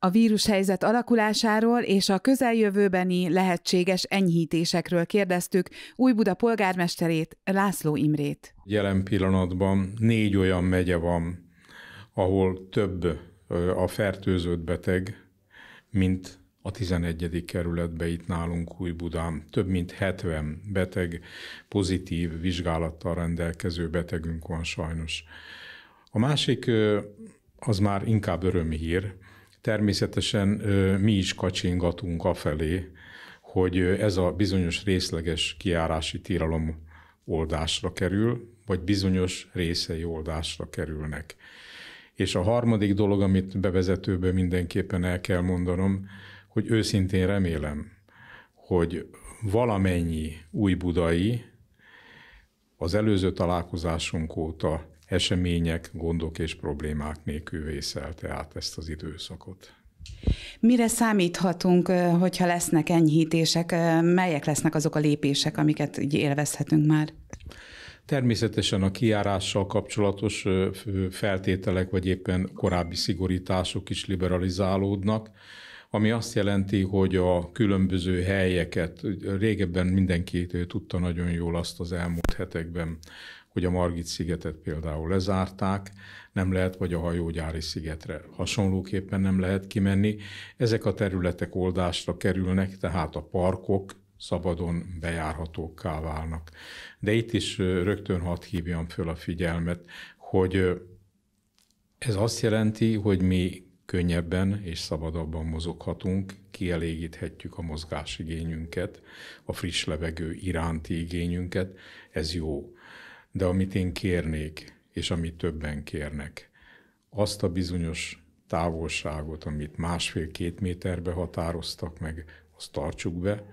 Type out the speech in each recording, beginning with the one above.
a vírushelyzet alakulásáról és a közeljövőbeni lehetséges enyhítésekről kérdeztük Újbuda polgármesterét, László Imrét. Jelen pillanatban négy olyan megye van, ahol több a fertőzött beteg, mint a 11. kerületbe itt nálunk Új-Budán. Több mint 70 beteg, pozitív vizsgálattal rendelkező betegünk van sajnos. A másik az már inkább örömhír, természetesen mi is kacsingatunk afelé, hogy ez a bizonyos részleges kiárási tilalom oldásra kerül, vagy bizonyos részei oldásra kerülnek. És a harmadik dolog, amit bevezetőben mindenképpen el kell mondanom, hogy őszintén remélem, hogy valamennyi új budai az előző találkozásunk óta események, gondok és problémák nélkül vészelte át ezt az időszakot. Mire számíthatunk, hogyha lesznek enyhítések, melyek lesznek azok a lépések, amiket így élvezhetünk már? Természetesen a kiárással kapcsolatos feltételek, vagy éppen korábbi szigorítások is liberalizálódnak, ami azt jelenti, hogy a különböző helyeket, régebben mindenki tudta nagyon jól azt az elmúlt hetekben hogy a Margit szigetet például lezárták, nem lehet, vagy a hajógyári szigetre hasonlóképpen nem lehet kimenni. Ezek a területek oldásra kerülnek, tehát a parkok szabadon bejárhatókká válnak. De itt is rögtön hadd hívjam föl a figyelmet, hogy ez azt jelenti, hogy mi könnyebben és szabadabban mozoghatunk, kielégíthetjük a mozgásigényünket, a friss levegő iránti igényünket, ez jó de amit én kérnék, és amit többen kérnek, azt a bizonyos távolságot, amit másfél-két méterbe határoztak meg, azt tartsuk be.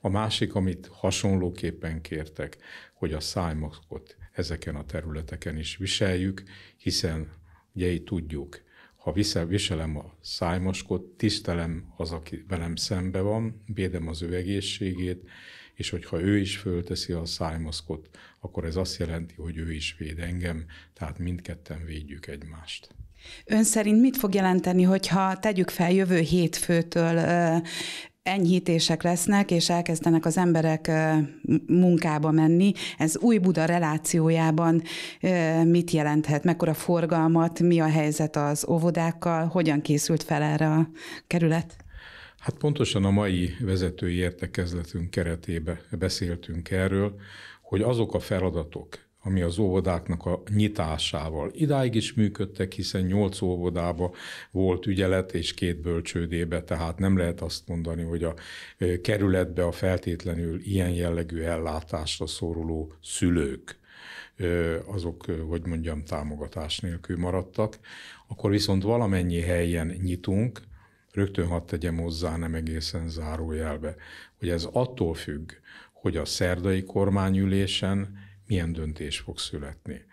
A másik, amit hasonlóképpen kértek, hogy a szájmaszkot ezeken a területeken is viseljük, hiszen ugye így tudjuk, ha visel, viselem a szájmaskot, tisztelem az, aki velem szembe van, védem az ő egészségét, és hogyha ő is fölteszi a szájmaszkot, akkor ez azt jelenti, hogy ő is véd engem, tehát mindketten védjük egymást. Ön szerint mit fog jelenteni, hogyha tegyük fel jövő hétfőtől ö, enyhítések lesznek, és elkezdenek az emberek ö, munkába menni? Ez új Buda relációjában ö, mit jelenthet? Mekkora forgalmat, mi a helyzet az óvodákkal, hogyan készült fel erre a kerület? Hát pontosan a mai vezetői értekezletünk keretébe beszéltünk erről, hogy azok a feladatok, ami az óvodáknak a nyitásával. Idáig is működtek, hiszen nyolc óvodába volt ügyelet és két bölcsődébe, tehát nem lehet azt mondani, hogy a kerületbe a feltétlenül ilyen jellegű ellátásra szoruló szülők azok, hogy mondjam, támogatás nélkül maradtak, akkor viszont valamennyi helyen nyitunk, rögtön hadd tegyem hozzá, nem egészen zárójelbe, hogy ez attól függ, hogy a szerdai kormányülésen milyen döntés fog születni.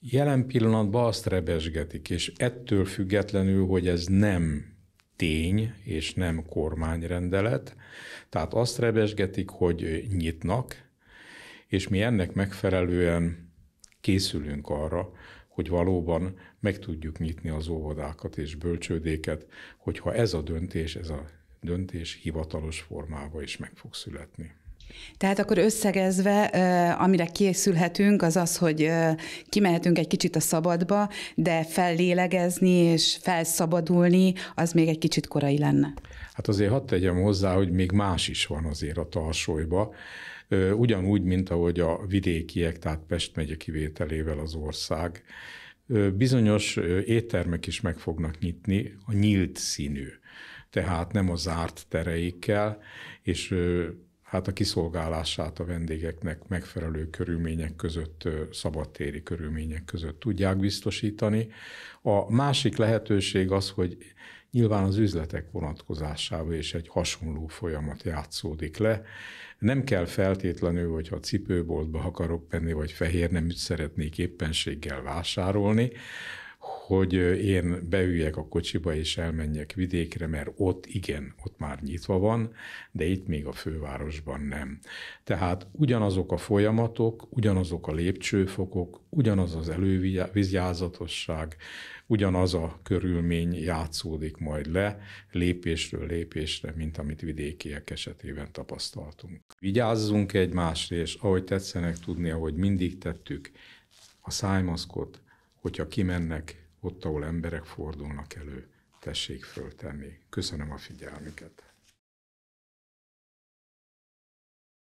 Jelen pillanatban azt rebesgetik, és ettől függetlenül, hogy ez nem tény és nem kormányrendelet, tehát azt rebesgetik, hogy nyitnak, és mi ennek megfelelően készülünk arra, hogy valóban meg tudjuk nyitni az óvodákat és bölcsődéket, hogyha ez a döntés, ez a döntés hivatalos formába is meg fog születni. Tehát akkor összegezve, amire készülhetünk, az az, hogy kimehetünk egy kicsit a szabadba, de fellélegezni és felszabadulni, az még egy kicsit korai lenne. Hát azért hadd tegyem hozzá, hogy még más is van azért a tarsolyba ugyanúgy, mint ahogy a vidékiek, tehát Pest megye kivételével az ország. Bizonyos éttermek is meg fognak nyitni, a nyílt színű, tehát nem a zárt tereikkel, és hát a kiszolgálását a vendégeknek megfelelő körülmények között, szabadtéri körülmények között tudják biztosítani. A másik lehetőség az, hogy nyilván az üzletek vonatkozásában is egy hasonló folyamat játszódik le. Nem kell feltétlenül, hogyha cipőboltba akarok menni, vagy fehér nem szeretnék éppenséggel vásárolni, hogy én beüljek a kocsiba és elmenjek vidékre, mert ott igen, ott már nyitva van, de itt még a fővárosban nem. Tehát ugyanazok a folyamatok, ugyanazok a lépcsőfokok, ugyanaz az elővigyázatosság, ugyanaz a körülmény játszódik majd le lépésről lépésre, mint amit vidékiek esetében tapasztaltunk. Vigyázzunk egymásra, és ahogy tetszenek tudni, ahogy mindig tettük, a szájmaszkot, hogyha kimennek ott, ahol emberek fordulnak elő, tessék föltenni. Köszönöm a figyelmüket.